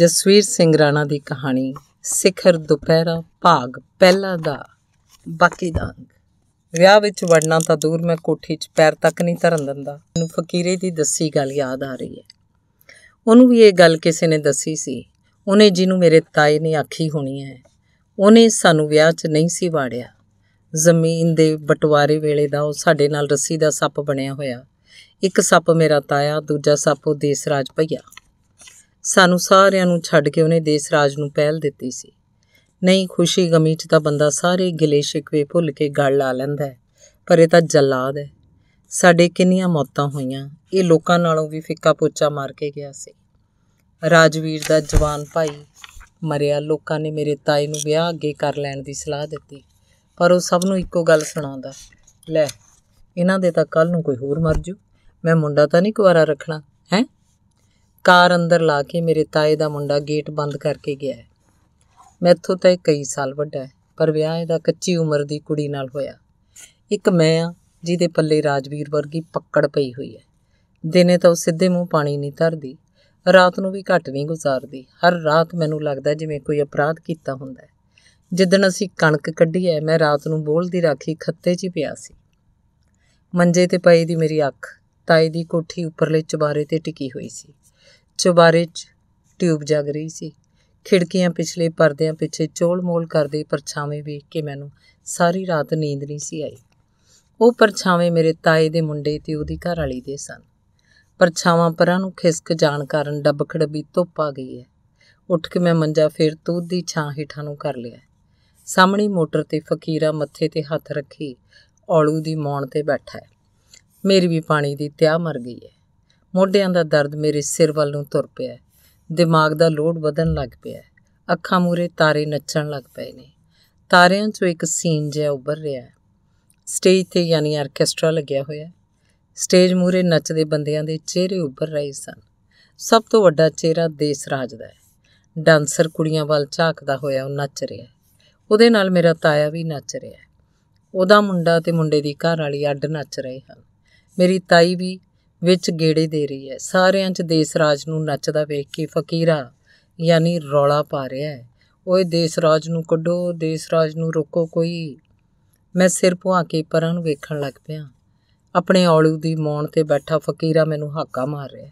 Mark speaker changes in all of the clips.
Speaker 1: ਜਸਵੀਰ ਸਿੰਘ ਰਾਣਾ ਦੀ ਕਹਾਣੀ ਸਿਖਰ ਦੁਪਹਿਰਾ ਭਾਗ ਪਹਿਲਾ ਦਾ ਬਾਕੀ ਦਾ ਵਿਆਹ ਵਿੱਚ ਵੜਨਾ ਤਾਂ ਦੂਰ ਮੈਂ ਕੋਠੀ 'ਚ ਪੈਰ ਤੱਕ ਨਹੀਂ ਧਰਨ ਦਿੰਦਾ ਮੈਨੂੰ ਫਕੀਰੇ ਦੀ ਦੱਸੀ ਗੱਲ ਯਾਦ ਆ ਰਹੀ ਹੈ ਉਹਨੂੰ ਵੀ ਇਹ ਗੱਲ ਕਿਸੇ ਨੇ ਦੱਸੀ ਸੀ ਉਹਨੇ ਜਿਹਨੂੰ ਮੇਰੇ ਤਾਏ ਨੇ ਆਖੀ ਹੋਣੀ ਹੈ ਉਹਨੇ ਸਾਨੂੰ ਵਿਆਹ 'ਚ ਨਹੀਂ ਸੀ ਵਾੜਿਆ ਜ਼ਮੀਨ ਦੇ ਬਟਵਾਰੇ ਵੇਲੇ ਦਾ ਉਹ ਸਾਡੇ ਨਾਲ ਰੱਸੀ ਦਾ ਸੱਪ ਬਣਿਆ ਹੋਇਆ ਇੱਕ ਸੱਪ ਮੇਰਾ ਤਾਇਆ ਦੂਜਾ ਸੱਪ ਉਹ ਦੇਸ ਰਾਜ ਭਈਆ ਸਾਨੂੰ ਸਾਰਿਆਂ ਨੂੰ ਛੱਡ ਕੇ ਉਹਨੇ ਦੇਸ ਰਾਜ ਨੂੰ ਪਹਿਲ ਦਿੱਤੀ ਸੀ ਨਹੀਂ ਖੁਸ਼ੀ ਗਮੀ 'ਚ ਤਾਂ ਬੰਦਾ ਸਾਰੇ ਗਿਲੇ ਸ਼ਿਕਵੇ ਭੁੱਲ ਕੇ ਗੱਲ ਲਾ ਲੈਂਦਾ ਹੈ ਪਰ ਇਹ ਤਾਂ ਜਲਾਦ ਹੈ ਸਾਡੇ ਕਿੰਨੀਆਂ ਮੌਤਾਂ ਹੋਈਆਂ ਇਹ ਲੋਕਾਂ ਨਾਲੋਂ ਵੀ ਫਿੱਕਾ ਪੋਚਾ ਮਾਰ ਕੇ ਗਿਆ ਸੀ ਰਾਜਵੀਰ ਦਾ ਜਵਾਨ ਭਾਈ ਮਰਿਆ ਲੋਕਾਂ ਨੇ ਮੇਰੇ ਤਾਏ ਨੂੰ ਵਿਆਹ ਅੱਗੇ ਕਰ ਲੈਣ ਦੀ ਸਲਾਹ ਦਿੱਤੀ ਪਰ ਉਹ ਸਭ ਨੂੰ ਇੱਕੋ ਗੱਲ ਸੁਣਾਉਂਦਾ ਲੈ ਇਹਨਾਂ ਦੇ ਤਾਂ ਕੱਲ ਨੂੰ ਕੋਈ ਹੋਰ ਮਰ ਜੂ ਮੈਂ ਮੁੰਡਾ ਤਾਂ ਨਹੀਂ ਕੁਵਾਰਾ ਰੱਖਣਾ ਹੈ ਕਾਰ ਅੰਦਰ ਲਾ ਕੇ ਮੇਰੇ ਤਾਏ ਦਾ ਮੁੰਡਾ ਗੇਟ ਬੰਦ ਕਰਕੇ ਗਿਆ ਹੈ ਮੈਥੋਂ ਤਾਂ ਇਹ ਕਈ ਸਾਲ ਵੱਡਾ ਹੈ ਪਰ ਵਿਆਹ ਇਹਦਾ ਕੱਚੀ ਉਮਰ ਦੀ ਕੁੜੀ ਨਾਲ ਹੋਇਆ ਇੱਕ ਮੈਂ ਆ ਜਿਹਦੇ ਪੱਲੇ ਰਾਜਵੀਰ ਵਰਗੀ ਪੱਕੜ ਪਈ ਹੋਈ ਹੈ ਦਿਨੇ ਤਾਂ ਉਹ ਸਿੱਧੇ ਮੂੰਹ ਪਾਣੀ ਨਹੀਂ ਧਰਦੀ ਰਾਤ ਨੂੰ ਵੀ ਘੱਟ ਨਹੀਂ ਗੁਜ਼ਾਰਦੀ ਹਰ ਰਾਤ ਮੈਨੂੰ ਲੱਗਦਾ ਜਿਵੇਂ ਕੋਈ ਅਪਰਾਧ ਕੀਤਾ ਹੁੰਦਾ ਹੈ ਜਿੱਦਣ ਅਸੀਂ ਕਣਕ ਕੱਢੀ ਐ ਮੈਂ ਰਾਤ ਨੂੰ ਬੋਲ ਦੀ ਰਾਖੀ ਖੱਤੇ 'ਚ ਹੀ ਪਿਆ ਸੀ ਮੰਜੇ ਤੇ ਪਈ ਦੀ ਮੇਰੀ ਅੱਖ ਤਾਏ ਦੀ ਕੋਠੀ ਉੱਪਰਲੇ ਚਬਾਰੇ ਤੇ ਟਿਕੀ ਹੋਈ ਸੀ ਚੁਬਾਰੇ 'ਚ ਟਿਊਬ ਜਗ ਰਹੀ ਸੀ ਖਿੜਕੀਆਂ ਪਿਛਲੇ ਪਰਦਿਆਂ ਪਿੱਛੇ ਚੋਲ-ਮੋਲ ਕਰਦੇ ਪਰਛਾਵੇਂ ਵੇਖ ਕੇ ਮੈਨੂੰ ਸਾਰੀ ਰਾਤ ਨੀਂਦ ਨਹੀਂ ਸੀ ਆਈ ਉਹ ਪਰਛਾਵੇਂ ਮੇਰੇ ਤਾਏ ਦੇ ਮੁੰਡੇ ਤੇ ਉਹਦੀ ਘਰਵਾਲੀ ਦੇ ਸਨ ਪਰਛਾਵਾਂ ਪਰਾਂ ਨੂੰ ਖਿਸਕ ਜਾਣ ਕਾਰਨ ਡੱਬਖੜੱਬੀ ਧੁੱਪ ਆ ਗਈ ਹੈ ਉੱਠ ਕੇ ਮੈਂ ਮੰਜਾ ਫੇਰ ਤੂਤ ਦੀ ਛਾਂ ਹੇਠਾਂ ਨੂੰ ਕਰ ਲਿਆ ਸਾਹਮਣੀ ਮੋਟਰ ਤੇ ਫਕੀਰਾ ਮੱਥੇ ਤੇ ਹੱਥ ਰੱਖੀ ਔਲੂ ਦੀ ਮੌਣ ਤੇ ਬੈਠਾ ਹੈ ਮੇਰੀ ਵੀ ਪਾਣੀ ਦੀ ਤਿਆ ਮਰ ਗਈ ਹੈ ਮੋਢਿਆਂ ਦਾ ਦਰਦ ਮੇਰੇ ਸਿਰ ਵੱਲ ਨੂੰ ਤੁਰ ਪਿਆ ਦਿਮਾਗ ਦਾ ਲੋਡ ਵਧਣ ਲੱਗ ਪਿਆ ਅੱਖਾਂ ਮੂਰੇ ਤਾਰੇ ਨੱਚਣ ਲੱਗ ਪਏ ਨੇ ਤਾਰਿਆਂ 'ਚੋਂ ਇੱਕ ਸੀਨ ਜਿਹਾ ਉੱਭਰ ਰਿਹਾ ਹੈ ਸਟੇਜ ਤੇ ਯਾਨੀ ਆਰਕੈਸਟਰਾ ਲੱਗਿਆ ਹੋਇਆ ਹੈ ਸਟੇਜ ਮੂਰੇ ਨੱਚਦੇ ਬੰਦਿਆਂ ਦੇ ਚਿਹਰੇ ਉੱਭਰ ਰਹੇ ਸਨ ਸਭ ਤੋਂ ਵੱਡਾ ਚਿਹਰਾ ਦੇਸ ਰਾਜ ਦਾ ਹੈ ਡਾਂਸਰ ਕੁੜੀਆਂ ਵੱਲ ਝਾਕਦਾ ਹੋਇਆ ਉਹ ਨੱਚ ਰਿਹਾ ਹੈ ਉਹਦੇ ਨਾਲ ਮੇਰਾ ਤਾਇਆ ਵੀ ਨੱਚ ਰਿਹਾ ਹੈ ਉਹਦਾ ਮੁੰਡਾ ਤੇ ਮੁੰਡੇ ਦੀ ਘਰ ਵਾਲੀ ਅੱਡ ਨੱਚ ਰਹੇ ਹਨ ਮੇਰੀ ਤਾਈ ਵੀ ਵਿੱਚ ਗੇੜੇ ਦੇ ਰਹੀ ਹੈ ਸਾਰਿਆਂ 'ਚ ਦੇਸ ਰਾਜ ਨੂੰ ਨੱਚਦਾ ਵੇਖ ਕੇ ਫਕੀਰਾ ਯਾਨੀ ਰੌਲਾ ਪਾ ਰਿਹਾ ਹੈ ਓਏ ਦੇਸ ਰਾਜ ਨੂੰ ਕੱਢੋ ਦੇਸ ਰਾਜ ਨੂੰ ਰੋਕੋ ਕੋਈ ਮੈਂ ਸਿਰ ਭੁਆ ਕੇ ਪਰਾਂ ਨੂੰ ਵੇਖਣ ਲੱਗ ਪਿਆ ਆਪਣੇ ਔਲੂ ਦੀ ਮੌਣ ਤੇ ਬੈਠਾ ਫਕੀਰਾ ਮੈਨੂੰ ਹਾਕਾ ਮਾਰ ਰਿਹਾ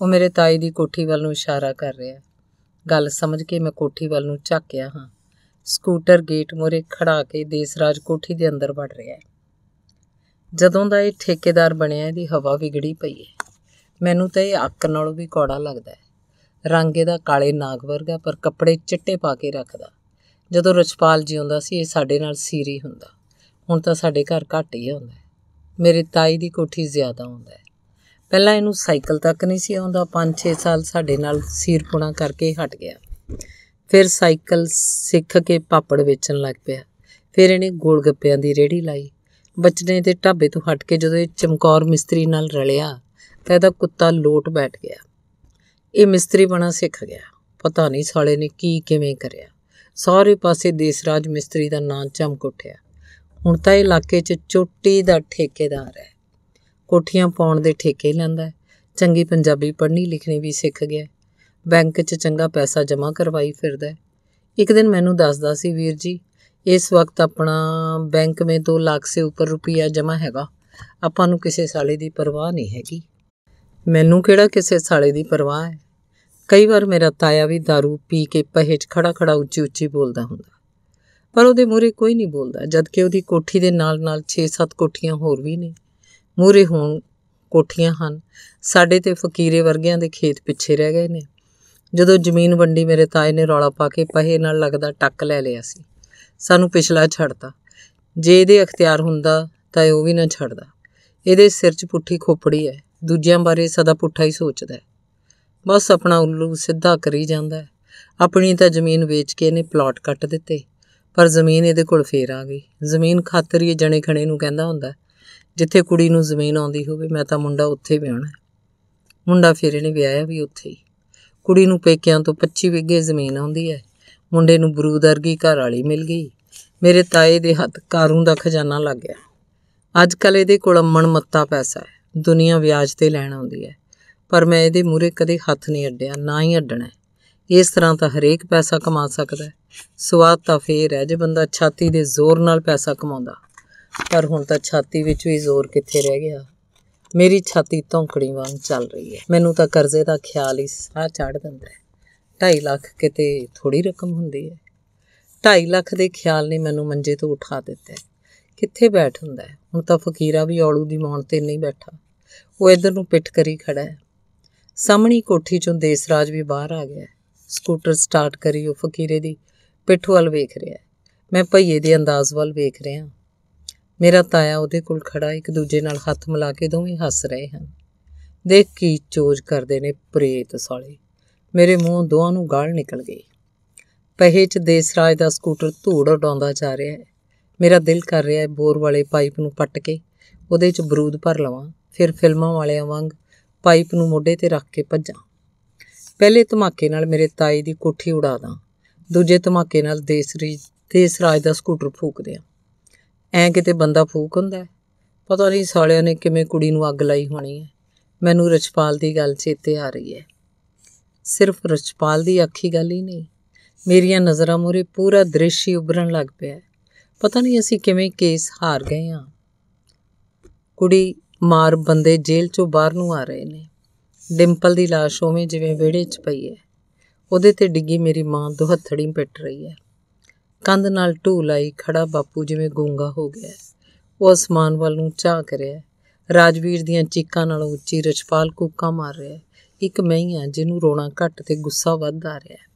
Speaker 1: ਉਹ ਮੇਰੇ ਤਾਈ ਦੀ ਕੋਠੀ ਵੱਲ ਨੂੰ ਇਸ਼ਾਰਾ ਕਰ ਰਿਹਾ ਗੱਲ ਸਮਝ ਕੇ ਮੈਂ ਕੋਠੀ ਵੱਲ ਨੂੰ ਝਾਕਿਆ ਹਾਂ ਸਕੂਟਰ ਗੇਟ ਮੋਰੇ ਖੜਾ ਕੇ ਦੇਸਰਾਜ ਕੋਠੀ ਦੇ ਅੰਦਰ ਵੜ ਰਿਹਾ ਹੈ ਜਦੋਂ ਦਾ ਇਹ ਠੇਕੇਦਾਰ ਬਣਿਆ ਇਹਦੀ ਹਵਾ ਵਿਗੜੀ ਪਈ ਹੈ ਮੈਨੂੰ ਤਾਂ ਇਹ ਅੱਕ ਨਾਲੋਂ ਵੀ ਕੌੜਾ ਲੱਗਦਾ ਹੈ ਰੰਗ ਇਹਦਾ ਕਾਲੇ ਨਾਗ ਵਰਗਾ ਪਰ ਕੱਪੜੇ ਚਿੱਟੇ ਪਾ ਕੇ ਰੱਖਦਾ ਜਦੋਂ ਰਛਪਾਲ ਜੀ ਹੁੰਦਾ ਸੀ ਇਹ ਸਾਡੇ ਨਾਲ ਸੀਰੀ ਹੁੰਦਾ ਹੁਣ ਤਾਂ ਸਾਡੇ ਘਰ ਘੱਟ ਹੀ ਆਉਂਦਾ ਮੇਰੇ ਤਾਈ ਦੀ ਕੋਠੀ ਜ਼ਿਆਦਾ ਆਉਂਦਾ ਹੈ ਪਹਿਲਾਂ ਇਹਨੂੰ ਸਾਈਕਲ ਤੱਕ ਨਹੀਂ ਸੀ ਆਉਂਦਾ 5-6 ਸਾਲ ਸਾਡੇ ਨਾਲ ਸੀਰਪੁਣਾ ਕਰਕੇ ਹਟ ਗਿਆ ਫਿਰ ਸਾਈਕਲ ਸਿੱਖ ਕੇ ਪਾਪੜ ਵੇਚਣ ਲੱਗ ਪਿਆ ਫਿਰ ਇਹਨੇ ਗੋਲ ਗੱਪਿਆਂ ਦੀ ਰੇੜੀ ਲਾਈ ਬਚਨੇ ਦੇ ਢਾਬੇ ਤੋਂ ਹਟ ਕੇ ਜਦੋਂ ਇਹ ਚਮਕੌਰ ਮਿਸਤਰੀ ਨਾਲ ਰਲਿਆ ਤਾਂ ਇਹਦਾ ਕੁੱਤਾ ਲੋਟ ਬੈਠ ਗਿਆ ਇਹ ਮਿਸਤਰੀ ਬਣਾ ਸਿੱਖ ਗਿਆ ਪਤਾ ਨਹੀਂ ਸਾਲੇ ਨੇ ਕੀ ਕਿਵੇਂ ਕਰਿਆ ਸਾਰੇ ਪਾਸੇ ਦੇਸਰਾਜ ਮਿਸਤਰੀ ਦਾ ਨਾਂ ਚਮਕ ਉੱਠਿਆ ਹੁਣ ਤਾਂ ਇਹ ਇਲਾਕੇ 'ਚ ਚੋਟੀ ਦਾ ਠੇਕੇਦਾਰ ਹੈ ਕੋਠੀਆਂ ਪਾਉਣ ਦੇ ਠੇਕੇ ਲੈਂਦਾ ਹੈ ਚੰਗੀ ਪੰਜਾਬੀ ਪੜ੍ਹਨੀ ਲਿਖਣੀ ਵੀ ਸਿੱਖ ਗਿਆ ਬੈਂਕ 'ਚ ਚੰਗਾ ਪੈਸਾ ਜਮ੍ਹਾਂ ਕਰਵਾਈ ਫਿਰਦਾ ਇੱਕ ਦਿਨ ਮੈਨੂੰ ਦੱਸਦਾ ਸੀ ਵੀਰ ਜੀ ਇਸ ਵਕਤ ਆਪਣਾ ਬੈਂਕ ਵਿੱਚ 2 ਲੱਖ ਸੇ ਉੱਪਰ ਰੁਪਇਆ ਜਮ੍ਹਾਂ ਹੈਗਾ ਆਪਾਂ ਨੂੰ ਕਿਸੇ ਸਾਲੇ ਦੀ ਪਰਵਾਹ ਨਹੀਂ ਹੈਗੀ ਮੈਨੂੰ ਕਿਹੜਾ ਕਿਸੇ ਸਾਲੇ ਦੀ ਪਰਵਾਹ ਹੈ ਕਈ ਵਾਰ ਮੇਰਾ ਤਾਇਆ ਵੀ दारू ਪੀ ਕੇ ਪਹੇਜ ਖੜਾ ਖੜਾ ਉੱਚੀ ਉੱਚੀ ਬੋਲਦਾ ਹੁੰਦਾ ਪਰ ਉਹਦੇ ਮੂਹਰੇ ਕੋਈ ਨਹੀਂ ਬੋਲਦਾ ਜਦ ਕਿ ਉਹਦੀ ਕੋਠੀ ਦੇ ਨਾਲ ਨਾਲ 6-7 ਕੋਠੀਆਂ ਹੋਰ ਵੀ ਨੇ ਮੂਹਰੇ ਹੁਣ ਕੋਠੀਆਂ ਹਨ ਸਾਡੇ ਤੇ ਫਕੀਰੇ ਵਰਗਿਆਂ ਦੇ ਖੇਤ ਪਿੱਛੇ ਰਹਿ ਗਏ ਨੇ ਜਦੋਂ ਜ਼ਮੀਨ ਵੰਡੀ ਮੇਰੇ ਤਾਏ ਨੇ ਰੌਲਾ ਪਾ ਕੇ ਪਹੇ ਨਾਲ ਲੱਗਦਾ ਟੱਕ ਲੈ ਲਿਆ ਸੀ ਸਾਨੂੰ ਪਿਛਲਾ ਛੱਡਦਾ ਜੇ ਇਹਦੇ ਅਖਤਿਆਰ ਹੁੰਦਾ ਤਾਂ ਉਹ ਵੀ ਨਾ ਛੱਡਦਾ ਇਹਦੇ ਸਿਰ 'ਚ ਪੁੱਠੀ ਖੋਪੜੀ ਹੈ ਦੂਜਿਆਂ ਬਾਰੇ ਸਦਾ ਪੁੱਠਾ ਹੀ ਸੋਚਦਾ ਹੈ ਬਸ ਆਪਣਾ ਉੱਲੂ ਸਿੱਧਾ ਕਰੀ ਜਾਂਦਾ ਹੈ ਆਪਣੀ ਤਾਂ ਜ਼ਮੀਨ ਵੇਚ ਕੇ ਇਹਨੇ ਪਲਾਟ ਕੱਟ ਦਿੱਤੇ ਪਰ ਜ਼ਮੀਨ ਇਹਦੇ ਕੋਲ ਫੇਰ ਆ ਗਈ ਜ਼ਮੀਨ ਖਾਤਰ ਹੀ ਜਣੇ ਖਣੇ ਨੂੰ ਕਹਿੰਦਾ ਹੁੰਦਾ ਜਿੱਥੇ ਕੁੜੀ ਨੂੰ ਜ਼ਮੀਨ ਆਉਂਦੀ ਹੋਵੇ ਮੈਂ ਤਾਂ ਮੁੰਡਾ ਉੱਥੇ ਵਿਆਹਣਾ ਮੁੰਡਾ ਫੇਰੇ ਇਹਨੇ ਵਿਆਹਿਆ ਵੀ ਉੱਥੇ ਹੀ ਕੁੜੀ ਨੂੰ ਪੇਕਿਆਂ ਤੋਂ 25 ਵਿਗੇ ਜ਼ਮੀਨ ਆਉਂਦੀ ਹੈ ਮੁੰਡੇ ਨੂੰ ਬਰੂਦ ਘਰ ਵਾਲੀ ਮਿਲ ਗਈ ਮੇਰੇ ਤਾਏ ਦੇ ਹੱਥ ਕਾਰੂ ਦਾ ਖਜ਼ਾਨਾ ਲੱਗ ਗਿਆ ਅੱਜ ਕੱਲ ਇਹਦੇ ਕੋਲ ਅਮਣ ਮੱਤਾ ਪੈਸਾ ਹੈ ਦੁਨੀਆ ਵਿਆਜ ਤੇ ਲੈਣ ਆਉਂਦੀ ਹੈ ਪਰ ਮੈਂ ਇਹਦੇ ਮੂਰੇ ਕਦੇ ਹੱਥ ਨਹੀਂ ਅੱਡਿਆ ਨਾ ਹੀ ਅੱਡਣਾ ਇਸ ਤਰ੍ਹਾਂ ਤਾਂ ਹਰੇਕ ਪੈਸਾ ਕਮਾ ਸਕਦਾ ਹੈ ਸਵਾਦ ਤਾਂ ਫੇਰ ਹੈ ਜੇ ਬੰਦਾ ਛਾਤੀ ਦੇ ਜ਼ੋਰ ਨਾਲ ਪੈਸਾ ਕਮਾਉਂਦਾ ਪਰ ਹੁਣ ਤਾਂ ਛਾਤੀ ਵਿੱਚ ਵੀ ਜ਼ੋਰ ਕਿੱਥੇ ਰਹਿ ਗਿਆ ਮੇਰੀ ਛਾਤੀ ਧੌਂਕੜੀ ਵਾਂਗ ਚੱਲ ਰਹੀ ਹੈ ਮੈਨੂੰ ਤਾਂ ਕਰਜ਼ੇ ਦਾ ਖਿਆਲ ਹੀ ਸਾਹ ਚੜ ਦਿੰਦਾ ਹੈ 2.5 ਲੱਖ ਕਿਤੇ ਥੋੜੀ ਰਕਮ ਹੁੰਦੀ ਹੈ 2.5 ਲੱਖ ਦੇ ਖਿਆਲ ਨੇ ਮੈਨੂੰ ਮੰਜੇ ਤੋਂ ਉਠਾ ਦਿੱਤਾ ਕਿੱਥੇ ਬੈਠ ਹੁੰਦਾ ਹੈ ਹੁਣ ਤਾਂ ਫਕੀਰਾ ਵੀ ਔਲੂ ਦੀ ਮੌਣ ਤੇ ਨਹੀਂ ਬੈਠਾ ਉਹ ਇਧਰ ਨੂੰ ਪਿੱਠ ਕਰੀ ਖੜਾ ਹੈ ਸਾਹਮਣੀ ਕੋਠੀ ਚੋਂ ਦੇਸਰਾਜ ਵੀ ਬਾਹਰ ਆ ਗਿਆ ਸਕੂਟਰ ਸਟਾਰਟ ਕਰੀ ਉਹ ਫਕੀਰੇ ਦੀ ਪਿੱਠ ਵੱਲ ਵੇਖ ਰਿਹਾ ਮੈਂ ਭਈਏ ਦੇ ਅੰਦਾਜ਼ ਵੱਲ ਵੇਖ ਰਿਹਾ ਮੇਰਾ ਤਾਇਆ ਉਹਦੇ ਕੋਲ ਖੜਾ ਇੱਕ ਦੂਜੇ ਨਾਲ ਹੱਥ ਮਿਲਾ ਕੇ ਦੋਵੇਂ ਹੱਸ ਰਹੇ ਹਨ ਦੇਖ ਕੀ ਚੋਜ ਕਰਦੇ ਨੇ ਪ੍ਰੇਤ ਸਾਲੇ ਮੇਰੇ ਮੂੰਹ ਦੋਹਾਂ ਨੂੰ ਗਾਲ ਨਿਕਲ ਗਈ ਪਹੇ 'ਚ ਦੇਸਰਾਜ ਦਾ ਸਕੂਟਰ ਧੂੜ ਉਡਾਉਂਦਾ ਜਾ ਰਿਹਾ ਹੈ ਮੇਰਾ ਦਿਲ ਕਰ ਰਿਹਾ ਹੈ ਬੋਰ ਵਾਲੇ ਪਾਈਪ ਨੂੰ ਪੱਟ ਕੇ ਉਹਦੇ 'ਚ ਬਰੂਦ ਭਰ ਲਵਾਂ ਫਿਰ ਫਿਲਮਾਂ ਵਾਲਿਆਂ ਵਾਂਗ ਪਾਈਪ ਨੂੰ ਮੋਢੇ ਤੇ ਰੱਖ ਕੇ ਭੱਜਾਂ ਪਹਿਲੇ ਧਮਾਕੇ ਨਾਲ ਮੇਰੇ ਤਾਈ ਦੀ ਕੋਠੀ ਉਡਾ ਦਾਂ ਦੂਜੇ ਧਮਾਕੇ ਨਾਲ ਦੇਸਰੀ ਦੇਸਰਾਜ ਦਾ ਸਕੂਟਰ ਫੂਕ ਦਿਆਂ ਐ ਕਿਤੇ ਬੰਦਾ ਫੂਕ ਹੁੰਦਾ ਪਤਾ ਨਹੀਂ ਸਾਲਿਆਂ ਨੇ ਕਿਵੇਂ ਕੁੜੀ ਨੂੰ ਅੱਗ ਲਾਈ ਹੋਣੀ ਹੈ ਮੈਨੂੰ ਰਛਪਾਲ ਦੀ ਗੱਲ ਚੇਤੇ ਆ ਰਹੀ ਹੈ ਸਿਰਫ ਰਚਪਾਲ ਦੀ ਅੱਖੀ ਗੱਲ ਹੀ ਨਹੀਂ ਮੇਰੀਆਂ ਨਜ਼ਰਾਂ ਮੂਰੇ ਪੂਰਾ ਦ੍ਰਿਸ਼ ਹੀ ਉਭਰਨ ਲੱਗ ਪਿਆ ਹੈ ਪਤਾ ਨਹੀਂ ਅਸੀਂ ਕਿਵੇਂ ਕੇਸ ਹਾਰ ਗਏ ਆ ਕੁੜੀ ਮਾਰ ਬੰਦੇ ਜੇਲ੍ਹ ਚੋਂ ਬਾਹਰ ਨੂੰ ਆ ਰਹੇ ਨੇ ਡਿੰਪਲ ਦੀ লাশ ਉਵੇਂ ਜਿਵੇਂ ਵਿਹੜੇ 'ਚ ਪਈ ਹੈ ਉਹਦੇ ਤੇ ਡਿੱਗੀ ਮੇਰੀ ਮਾਂ ਦੁਹੱਥੜੀ ਪਿੱਟ ਰਹੀ ਹੈ ਕੰਧ ਨਾਲ ਢੂ ਲਾਈ ਖੜਾ ਬਾਪੂ ਜਿਵੇਂ ਗੂੰਗਾ ਹੋ ਗਿਆ ਉਹ ਅਸਮਾਨ ਵੱਲ ਨੂੰ ਝਾਕ ਰਿਹਾ ਰਾਜਵੀਰ ਦੀਆਂ ਚੀਕਾਂ ਨਾਲੋਂ ਉੱਚੀ ਰਛਪਾਲ ਕੂਕਾਂ ਮਾਰ ਰਿਹਾ ਹੈ ਇੱਕ ਮੈਂ ਹੀ ਆ ਜਿਹਨੂੰ ਰੋਣਾ ਘੱਟ ਤੇ ਗੁੱਸਾ ਵੱਧ ਆ ਰਿਹਾ ਹੈ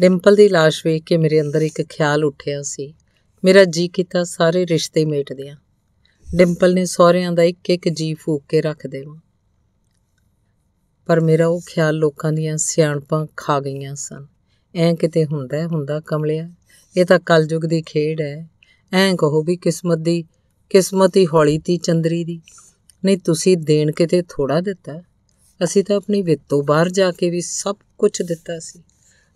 Speaker 1: ਡਿੰਪਲ ਦੀ লাশ ਵੇਖ ਕੇ ਮੇਰੇ ਅੰਦਰ ਇੱਕ ਖਿਆਲ ਉੱਠਿਆ ਸੀ ਮੇਰਾ ਜੀ ਕੀਤਾ ਸਾਰੇ ਰਿਸ਼ਤੇ ਮੇਟ ਦਿਆਂ ਡਿੰਪਲ ਨੇ ਸਹੁਰਿਆਂ ਦਾ ਇੱਕ ਇੱਕ ਜੀ ਫੂਕ ਕੇ ਰੱਖ ਦੇਵਾਂ ਪਰ ਮੇਰਾ ਉਹ ਖਿਆਲ ਲੋਕਾਂ ਦੀਆਂ ਸਿਆਣਪਾਂ ਖਾ ਗਈਆਂ ਸਨ ਐਂ ਕਿਤੇ ਹੁੰਦਾ ਹੁੰਦਾ ਕਮਲਿਆ ਇਹ ਤਾਂ ਕਲਯੁਗ ਦੀ ਖੇਡ ਹੈ ਐਂ ਕਹੋ ਵੀ ਕਿਸਮਤ ਦੀ ਕਿਸਮਤ ਹੀ ਹੌਲੀ ਤੀ ਚੰਦਰੀ ਦੀ ਨਹੀਂ ਤੁਸੀਂ ਦੇਣ ਕਿਤੇ ਥੋੜਾ ਦਿੱਤਾ ਅਸੀਂ ਤਾਂ ਆਪਣੀ ਵਿੱਤ ਤੋਂ ਬਾਹਰ ਜਾ ਕੇ ਵੀ ਸਭ ਕੁਝ ਦਿੱਤਾ ਸੀ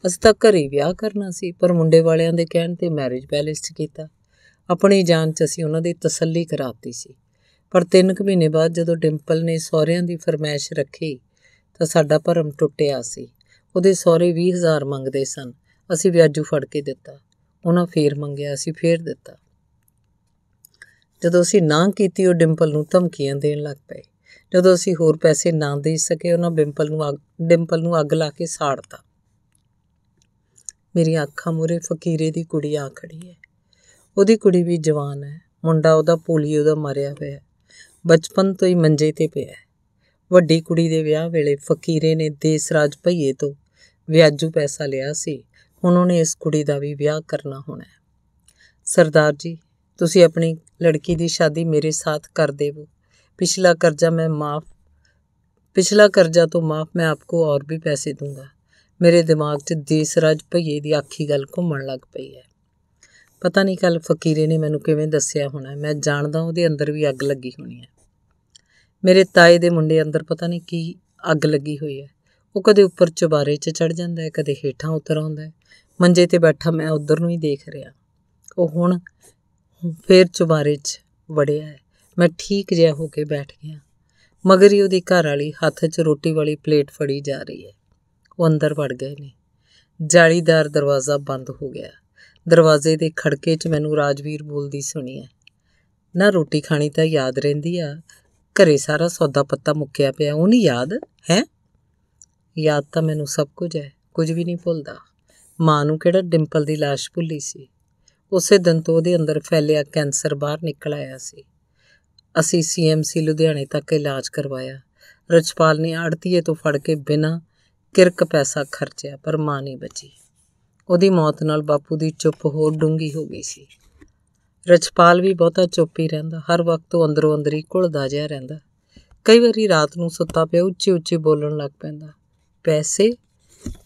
Speaker 1: ਅਸੀਂ ਤਾਂ ਘਰੇ ਵਿਆਹ ਕਰਨਾ ਸੀ ਪਰ ਮੁੰਡੇ ਵਾਲਿਆਂ ਦੇ ਕਹਿਣ ਤੇ ਮੈਰਿਜ ਪੈਲੇਸ ਕੀਤਾ ਆਪਣੀ ਜਾਨ 'ਚ ਅਸੀਂ ਉਹਨਾਂ ਦੀ ਤਸੱਲੀ ਕਰਾਤੀ ਸੀ ਪਰ 3 ਕੁ ਮਹੀਨੇ ਬਾਅਦ ਜਦੋਂ ਡਿੰਪਲ ਨੇ ਸਹੁਰਿਆਂ ਦੀ ਫਰਮਾਇਸ਼ ਰੱਖੀ ਤਾਂ ਸਾਡਾ ਭਰਮ ਟੁੱਟਿਆ ਸੀ ਉਹਦੇ ਸਹੁਰੇ 20000 ਮੰਗਦੇ ਸਨ ਅਸੀਂ ਵਿਆਜੂ ਫੜ ਕੇ ਦਿੱਤਾ ਉਹਨਾਂ ਫੇਰ ਮੰਗਿਆ ਅਸੀਂ ਫੇਰ ਦਿੱਤਾ ਜਦੋਂ ਅਸੀਂ ਨਾ ਕੀਤੀ ਉਹ ਡਿੰਪਲ ਨੂੰ ਧਮਕੀਆਂ ਦੇਣ ਲੱਗ ਪਏ ਜਦੋਂ ਅਸੀਂ ਹੋਰ ਪੈਸੇ ਨਾ ਦੇ ਸਕੇ ਉਹਨਾਂ ਬਿੰਪਲ ਨੂੰ ਡਿੰਪਲ ਨੂੰ ਅੱਗ ਲਾ ਕੇ ਸਾੜਤਾ ਮੇਰੀਆਂ ਅੱਖਾਂ ਮੂਰੇ ਫਕੀਰੇ ਦੀ ਕੁੜੀ ਆ ਖੜੀ ਹੈ ਉਹਦੀ ਕੁੜੀ ਵੀ ਜਵਾਨ ਹੈ ਮੁੰਡਾ ਉਹਦਾ ਉਹਦਾ ਮਰਿਆ ਪਿਆ ਹੋਇਆ ਬਚਪਨ ਤੋਂ ਹੀ ਮੰਜੇ ਤੇ ਪਿਆ ਹੈ ਵੱਡੀ ਕੁੜੀ ਦੇ ਵਿਆਹ ਵੇਲੇ ਫਕੀਰੇ ਨੇ ਦੇਸਰਾਜ ਭਈਏ ਤੋਂ ਵਿਆਜੂ ਪੈਸਾ ਲਿਆ ਸੀ ਹੁਣ ਉਹਨੇ ਇਸ ਕੁੜੀ ਦਾ ਵੀ ਵਿਆਹ ਕਰਨਾ ਹੋਣਾ ਹੈ ਸਰਦਾਰ ਜੀ ਤੁਸੀਂ ਆਪਣੀ ਲੜਕੀ ਦੀ ਸ਼ਾਦੀ ਮੇਰੇ ਸਾਥ ਕਰ ਦੇਵੋ ਪਿਛਲਾ ਕਰਜ਼ਾ ਮੈਂ ਮਾਫ ਪਿਛਲਾ ਕਰਜ਼ਾ ਤੋਂ ਮਾਫ ਮੈਂ ਆਪਕੋ ਔਰ ਵੀ ਪੈਸੇ ਦੂੰਗਾ ਮੇਰੇ ਦਿਮਾਗ 'ਚ ਦੇਸਰਾਜ ਭਈਏ ਦੀ ਆਖੀ ਗੱਲ ਘੁੰਮਣ ਲੱਗ ਪਈ ਹੈ ਪਤਾ ਨਹੀਂ ਕੱਲ ਫਕੀਰੇ ਨੇ ਮੈਨੂੰ ਕਿਵੇਂ ਦੱਸਿਆ ਹੋਣਾ ਮੈਂ ਜਾਣਦਾ ਉਹਦੇ ਅੰਦਰ ਵੀ ਅੱਗ ਲੱਗੀ ਹੋਣੀ ਹੈ ਮੇਰੇ ਤਾਏ ਦੇ ਮੁੰਡੇ ਅੰਦਰ ਪਤਾ ਨਹੀਂ ਕੀ ਅੱਗ ਲੱਗੀ ਹੋਈ ਹੈ ਉਹ ਕਦੇ ਉੱਪਰ ਚੁਬਾਰੇ 'ਚ ਚੜ ਜਾਂਦਾ ਹੈ ਕਦੇ ਹੇਠਾਂ ਉਤਰ ਆਉਂਦਾ ਹੈ ਮੰਜੇ ਤੇ ਬੈਠਾ ਮੈਂ ਉਧਰ ਨੂੰ ਹੀ ਦੇਖ ਰਿਹਾ ਉਹ ਹੁਣ ਫੇਰ ਚੁਬਾਰੇ 'ਚ ਵੜਿਆ ਹੈ ਮੈਂ ਠੀਕ ਜਿਹਾ ਹੋ ਕੇ ਬੈਠ ਗਿਆ ਮਗਰ ਹੀ ਉਹਦੀ ਘਰ ਵਾਲੀ ਹੱਥ 'ਚ ਰੋਟੀ ਵਾਲੀ ਪਲੇਟ ਫੜੀ ਜਾ ਰਹੀ ਹੈ ਉਹ ਅੰਦਰ ਵੜ ਗਏ ਨੇ ਜਾਲੀਦਾਰ ਦਰਵਾਜ਼ਾ ਬੰਦ ਹੋ ਗਿਆ ਦਰਵਾਜ਼ੇ ਦੇ ਖੜਕੇ 'ਚ ਮੈਨੂੰ ਰਾਜਵੀਰ ਬੋਲਦੀ ਸੁਣੀ ਹੈ ਨਾ ਰੋਟੀ ਖਾਣੀ ਤਾਂ ਯਾਦ ਰਹਿੰਦੀ ਆ ਘਰੇ ਸਾਰਾ ਸੌਦਾ ਪੱਤਾ ਮੁੱਕਿਆ ਪਿਆ ਉਹ ਨਹੀਂ ਯਾਦ ਹੈ ਯਾਦ ਤਾਂ ਮੈਨੂੰ ਸਭ ਕੁਝ ਹੈ ਕੁਝ ਵੀ ਨਹੀਂ ਭੁੱਲਦਾ ਮਾਂ ਨੂੰ ਕਿਹੜਾ ਡਿੰਪਲ ਦੀ লাশ ਭੁੱਲੀ ਸੀ ਉਸੇ ਦਿਨ ਤੋਂ ਉਹਦੇ ਅੰਦਰ ਫੈਲਿਆ ਕੈਂਸਰ ਬਾਹਰ ਨਿਕਲ ਆਇਆ ਸੀ ਅਸੀਂ ਸੀਐਮਸੀ ਲੁਧਿਆਣੇ ਤੱਕ ਇਲਾਜ ਕਰਵਾਇਆ ਰਜਪਾਲ ਨੇ ਆੜਤੀਏ ਤੋਂ ਫੜ ਕੇ ਬਿਨਾ ਕਿਰਕ ਪੈਸਾ ਖਰਚਿਆ ਪਰ ਮਾਂ ਨਹੀਂ ਬਚੀ ਉਹਦੀ ਮੌਤ ਨਾਲ ਬਾਪੂ ਦੀ ਚੁੱਪ ਹੋਰ ਡੂੰਗੀ ਹੋ ਗਈ ਸੀ ਰਜਪਾਲ ਵੀ ਬਹੁਤਾ ਚੁੱਪ ਹੀ ਰਹਿੰਦਾ ਹਰ ਵਕਤ ਉਹ ਅੰਦਰੋਂ ਅੰਦਰੀ ਘੁਲਦਾ ਜਿਹਾ ਰਹਿੰਦਾ ਕਈ ਵਾਰੀ ਰਾਤ ਨੂੰ ਸੁੱਤਾ ਪਿਆ ਉੱਚੀ ਉੱਚੀ ਬੋਲਣ ਲੱਗ ਪੈਂਦਾ ਪੈਸੇ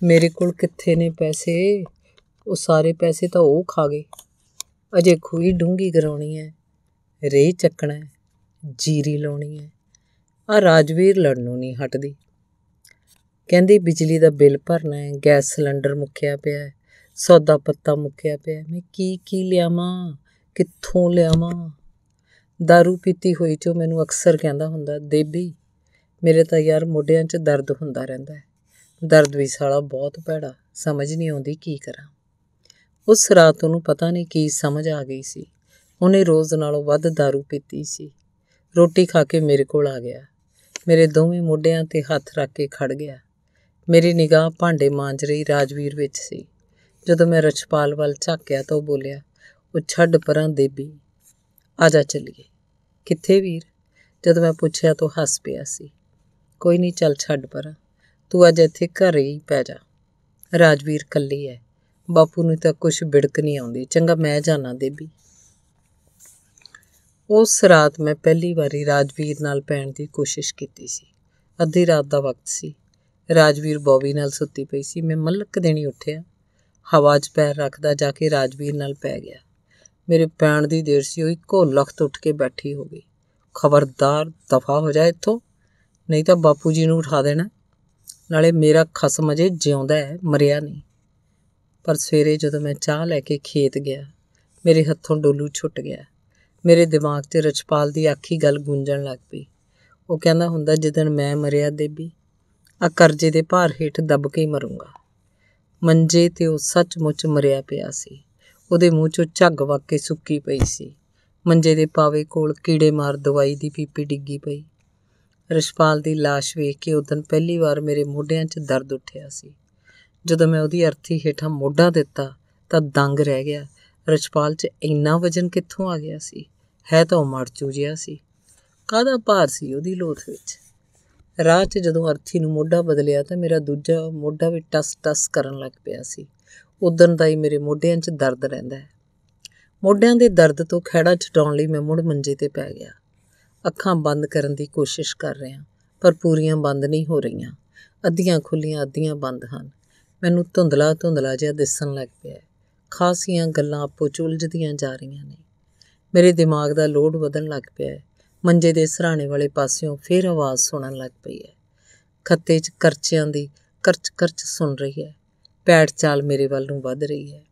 Speaker 1: ਮੇਰੇ ਕੋਲ ਕਿੱਥੇ ਨੇ ਪੈਸੇ ਉਹ ਸਾਰੇ ਪੈਸੇ ਤਾਂ ਉਹ ਖਾ ਗਏ ਅਜੇ ਖੂਹੀ ਡੂੰਗੀ ਕਰਾਉਣੀ ਹੈ ਰੇ ਚੱਕਣਾ ਹੈ ਜੀਰੀ ਲਾਉਣੀ ਹੈ ਆ ਰਾਜਵੀਰ ਲੜਨੋਂ ਨਹੀਂ ਹਟਦੀ ਕਹਿੰਦੀ ਬਿਜਲੀ ਦਾ ਬਿੱਲ ਭਰਨਾ ਹੈ ਗੈਸ ਸਿਲੰਡਰ ਮੁੱਕਿਆ ਪਿਆ ਹੈ ਸੌਦਾ ਪੱਤਾ ਮੁੱਕਿਆ ਪਿਆ ਮੈਂ ਕੀ ਕੀ ਲਿਆਵਾਂ ਕਿੱਥੋਂ ਲਿਆਵਾਂ दारू ਪੀਤੀ ਹੋਈ ਚੋ ਮੈਨੂੰ ਅਕਸਰ ਕਹਿੰਦਾ ਹੁੰਦਾ ਦੇਬੀ ਮੇਰੇ ਤਾਂ ਯਾਰ ਮੋਢਿਆਂ 'ਚ ਦਰਦ ਹੁੰਦਾ ਰਹਿੰਦਾ ਹੈ ਦਰਦ ਵੀ ਸਾਲਾ ਬਹੁਤ ਭੈੜਾ ਸਮਝ ਨਹੀਂ ਆਉਂਦੀ ਕੀ ਕਰਾਂ ਉਸ ਰਾਤ ਨੂੰ ਪਤਾ ਨਹੀਂ ਕੀ ਸਮਝ ਆ ਗਈ ਸੀ ਉਹਨੇ ਰੋਜ਼ ਨਾਲੋਂ ਵੱਧ दारू ਪੀਤੀ ਸੀ ਰੋਟੀ ਖਾ ਕੇ ਮੇਰੇ ਕੋਲ ਆ ਗਿਆ ਮੇਰੇ ਦੋਵੇਂ ਮੋਢਿਆਂ ਤੇ ਹੱਥ ਰੱਖ ਕੇ ਖੜ ਗਿਆ ਮੇਰੀ ਨਿਗਾਹ ਭਾਂਡੇ ਮਾਂਜ ਰਹੀ ਰਾਜਵੀਰ ਵਿੱਚ ਸੀ ਜਦੋਂ ਮੈਂ ਰਛਪਾਲ ਵੱਲ ਝਾਕਿਆ ਤਾਂ ਉਹ ਬੋਲਿਆ ਉਹ ਛੱਡ ਪਰਾਂ ਦੇਬੀ ਆ ਜਾ ਚੱਲੀਏ ਕਿੱਥੇ ਵੀਰ ਜਦੋਂ ਮੈਂ ਪੁੱਛਿਆ ਤਾਂ ਹੱਸ ਪਿਆ ਸੀ ਕੋਈ ਨਹੀਂ ਚੱਲ ਛੱਡ ਪਰਾਂ ਤੂੰ ਅੱਜ ਇੱਥੇ ਘਰ ਹੀ ਪੈ ਜਾ ਰਾਜਵੀਰ ਕੱਲੀ ਹੈ ਬਾਪੂ ਨੂੰ ਤਾਂ ਕੁਝ ਬਿੜਕ ਨਹੀਂ ਆਉਂਦੀ ਚੰਗਾ ਮੈਂ ਜਾਣਾ ਦੇਬੀ ਉਸ ਰਾਤ ਮੈਂ ਪਹਿਲੀ ਵਾਰੀ ਰਾਜਵੀਰ ਨਾਲ ਪੈਣ ਦੀ ਕੋਸ਼ਿਸ਼ ਕੀਤੀ ਸੀ ਅੱਧੀ ਰਾਤ ਦਾ ਵਕਤ ਸੀ ਰਾਜਵੀਰ ਬੌਬੀ ਨਾਲ ਸੁੱਤੀ ਪਈ ਸੀ ਮੈਂ ਮਲਕ ਦੇਣੀ ਉੱਠਿਆ ਹਵਾ 'ਚ ਪੈਰ ਰੱਖਦਾ ਜਾ ਕੇ ਰਾਜਵੀਰ ਨਾਲ ਪੈ ਗਿਆ ਮੇਰੇ ਪੈਣ ਦੀ ਦੇਰ ਸੀ ਉਹ ਇੱਕੋ ਲਖਤ ਉੱਠ ਕੇ ਬੈਠੀ ਹੋ ਗਈ ਖਬਰਦਾਰ ਦਫਾ ਹੋ ਜਾ ਇੱਥੋਂ ਨਹੀਂ ਤਾਂ ਬਾਪੂ ਜੀ ਨੂੰ ਉਠਾ ਦੇਣਾ ਨਾਲੇ ਮੇਰਾ ਖਸਮ ਅਜੇ ਜਿਉਂਦਾ ਹੈ ਮਰਿਆ ਨਹੀਂ ਪਰ ਸਵੇਰੇ ਜਦੋਂ ਮੈਂ ਚਾਹ ਲੈ ਕੇ ਖੇਤ ਗਿਆ ਮੇਰੇ ਹੱਥੋਂ ਡੋਲੂ ਛੁੱਟ ਗਿਆ ਮੇਰੇ ਦਿਮਾਗ 'ਚ ਰਚਪਾਲ ਦੀ ਆਖੀ ਗੱਲ ਗੂੰਜਣ ਲੱਗ ਪਈ ਉਹ ਕਹਿੰਦਾ ਹੁੰਦਾ ਜਦੋਂ ਮੈਂ ਮਰਿਆ ਦੇਬੀ ਆ ਕਰਜ਼ੇ ਦੇ ਭਾਰ ਹੇਠ ਦੱਬ ਕੇ ਹੀ ਮਰੂੰਗਾ ਮੰਜੇ ਤੇ ਉਹ ਸੱਚਮੁੱਚ ਮਰਿਆ ਪਿਆ ਸੀ ਉਹਦੇ ਮੂੰਹ 'ਚੋਂ ਝੱਗ ਵਗ ਕੇ ਸੁੱਕੀ ਪਈ ਸੀ ਮੰਜੇ ਦੇ ਪਾਵੇ ਕੋਲ ਕੀੜੇ ਮਾਰ ਦਵਾਈ ਦੀ ਪੀਪੀ ਡਿੱਗੀ ਪਈ ਰਸ਼ਪਾਲ ਦੀ লাশ ਵੇਖ ਕੇ ਉਦੋਂ ਪਹਿਲੀ ਵਾਰ ਮੇਰੇ ਮੋਢਿਆਂ 'ਚ ਦਰਦ ਉੱਠਿਆ ਸੀ ਜਦੋਂ ਮੈਂ ਉਹਦੀ ਅਰਥੀ ਹੇਠਾਂ ਮੋਢਾ ਦਿੱਤਾ ਤਾਂ ਦੰਗ ਰਹਿ ਗਿਆ ਰਚਪਾਲ 'ਚ ਇੰਨਾ ਵਜਨ ਕਿੱਥੋਂ ਆ ਗਿਆ ਸੀ ਹੈ ਤਾਂ ਮਰ ਮਰ ਗਿਆ ਸੀ ਕਾਹਦਾ ਭਾਰ ਸੀ ਉਹਦੀ ਲੋਥ ਵਿੱਚ ਰਾਹ 'ਚ ਜਦੋਂ ਅਰਥੀ ਨੂੰ ਮੋਢਾ ਬਦਲਿਆ ਤਾਂ ਮੇਰਾ ਦੂਜਾ ਮੋਢਾ ਵੀ ਟਸ-ਟਸ ਕਰਨ ਲੱਗ ਪਿਆ ਸੀ ਉਦੋਂ ਦਾ ਹੀ ਮੇਰੇ ਮੋਢਿਆਂ 'ਚ ਦਰਦ ਰਹਿੰਦਾ ਹੈ ਮੋਢਿਆਂ ਦੇ ਦਰਦ ਤੋਂ ਖਹਿੜਾ ਛਟਾਉਣ ਲਈ ਮੈਂ ਮੁੜ ਮੰਜੇ ਤੇ ਪੈ ਗਿਆ ਅੱਖਾਂ ਬੰਦ ਕਰਨ ਦੀ ਕੋਸ਼ਿਸ਼ ਕਰ ਰਿਹਾ ਪਰ ਪੂਰੀਆਂ ਬੰਦ ਨਹੀਂ ਹੋ ਰਹੀਆਂ ਅੱਧੀਆਂ ਖੁੱਲੀਆਂ ਅੱਧੀਆਂ ਬੰਦ ਹਨ ਮੈਨੂੰ ਧੁੰਦਲਾ ਧੁੰਦਲਾ ਜਿਹਾ ਦਿਸਣ ਲੱਗ ਪਿਆ ਖਾਸੀਆਂ ਗੱਲਾਂ ਆਪੋ ਚੁਲਜਦੀਆਂ ਜਾ ਰਹੀਆਂ ਨੇ ਮੇਰੇ ਦਿਮਾਗ ਦਾ ਲੋਡ ਵਧਣ ਲੱਗ ਪਿਆ ਹੈ ਮੰਜੇ ਦੇ ਸਹਰਾਣੇ ਵਾਲੇ ਪਾਸਿਓਂ ਫੇਰ ਆਵਾਜ਼ ਸੁਣਨ ਲੱਗ ਪਈ ਹੈ ਖੱਤੇ 'ਚ ਕਰਚਿਆਂ ਦੀ ਕਰਚ-ਕਰਚ ਸੁਣ ਰਹੀ ਹੈ ਪੈੜ ਚਾਲ ਮੇਰੇ ਵੱਲ ਨੂੰ ਵੱਧ ਰਹੀ ਹੈ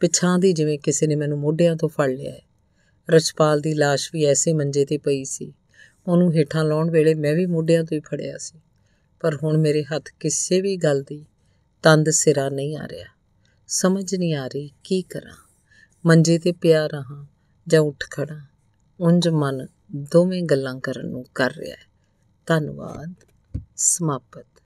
Speaker 1: ਪਿਛਾਂ ਦੀ ਜਿਵੇਂ ਕਿਸੇ ਨੇ ਮੈਨੂੰ ਮੋਢਿਆਂ ਤੋਂ ਫੜ ਲਿਆ ਹੈ ਰਛਪਾਲ ਦੀ লাশ ਵੀ ਐਸੇ ਮੰਜੇ ਤੇ ਪਈ ਸੀ ਉਹਨੂੰ ਹੇਠਾਂ ਲਾਉਣ ਵੇਲੇ ਮੈਂ ਵੀ ਮੋਢਿਆਂ ਤੋਂ ਹੀ ਫੜਿਆ ਸੀ ਪਰ ਹੁਣ ਮੇਰੇ ਹੱਥ ਕਿਸੇ ਵੀ ਗੱਲ ਦੀ ਤੰਦ ਸਿਰਾ ਨਹੀਂ ਆ ਰਿਹਾ ਸਮਝ ਨਹੀਂ ਆ ਰਹੀ ਕੀ ਕਰਾਂ ਮੰਜੇ ਤੇ ਪਿਆ ਰਹਾ ਜਾਂ ਉੱਠ ਖੜਾ ਉੰਜ ਮਨ ਦੋਵੇਂ ਗੱਲਾਂ ਕਰਨ ਨੂੰ ਕਰ ਰਿਹਾ ਹੈ ਧੰਨਵਾਦ ਸਮਾਪਤ